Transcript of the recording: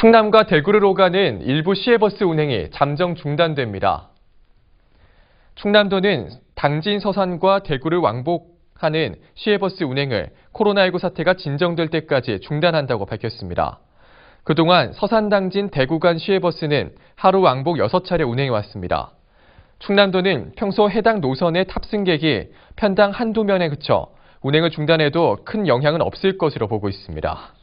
충남과 대구로 가는 일부 시외버스 운행이 잠정 중단됩니다. 충남도는 당진 서산과 대구를 왕복하는 시외버스 운행을 코로나19 사태가 진정될 때까지 중단한다고 밝혔습니다. 그동안 서산 당진 대구 간 시외버스는 하루 왕복 6차례 운행해 왔습니다. 충남도는 평소 해당 노선의 탑승객이 편당 한두 명에 그쳐 운행을 중단해도 큰 영향은 없을 것으로 보고 있습니다.